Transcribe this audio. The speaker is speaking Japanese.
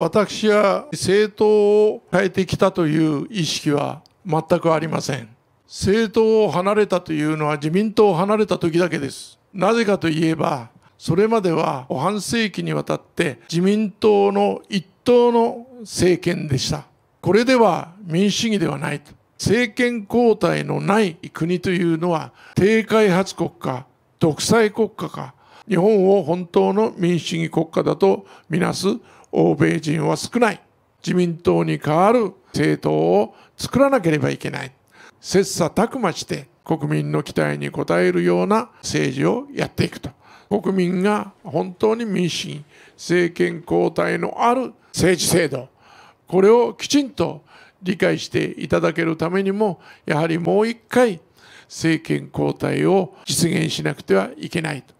私は政党を変えてきたという意識は全くありません。政党を離れたというのは自民党を離れた時だけです。なぜかといえば、それまでは半世紀にわたって自民党の一党の政権でした。これでは民主主義ではないと。政権交代のない国というのは低開発国家、独裁国家か、日本を本当の民主主義国家だとみなす欧米人は少ない。自民党に代わる政党を作らなければいけない。切磋琢磨して国民の期待に応えるような政治をやっていくと。国民が本当に民主主義、政権交代のある政治制度、これをきちんと理解していただけるためにも、やはりもう一回政権交代を実現しなくてはいけないと。